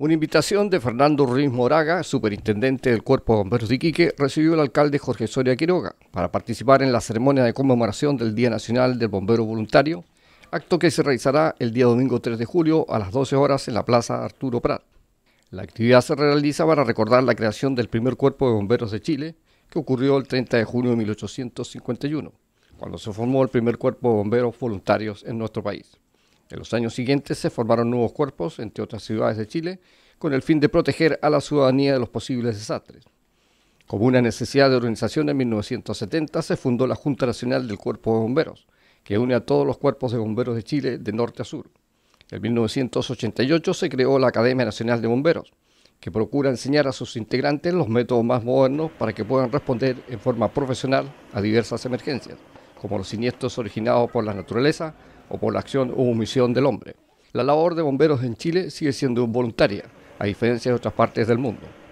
Una invitación de Fernando Ruiz Moraga, superintendente del Cuerpo de Bomberos de Iquique, recibió el alcalde Jorge Soria Quiroga para participar en la ceremonia de conmemoración del Día Nacional del Bombero Voluntario, acto que se realizará el día domingo 3 de julio a las 12 horas en la Plaza Arturo Prat. La actividad se realiza para recordar la creación del primer Cuerpo de Bomberos de Chile, que ocurrió el 30 de junio de 1851, cuando se formó el primer Cuerpo de Bomberos Voluntarios en nuestro país. En los años siguientes se formaron nuevos cuerpos, entre otras ciudades de Chile, con el fin de proteger a la ciudadanía de los posibles desastres. Como una necesidad de organización, en 1970 se fundó la Junta Nacional del Cuerpo de Bomberos, que une a todos los cuerpos de bomberos de Chile de norte a sur. En 1988 se creó la Academia Nacional de Bomberos, que procura enseñar a sus integrantes los métodos más modernos para que puedan responder en forma profesional a diversas emergencias como los siniestros originados por la naturaleza o por la acción u omisión del hombre. La labor de bomberos en Chile sigue siendo voluntaria, a diferencia de otras partes del mundo.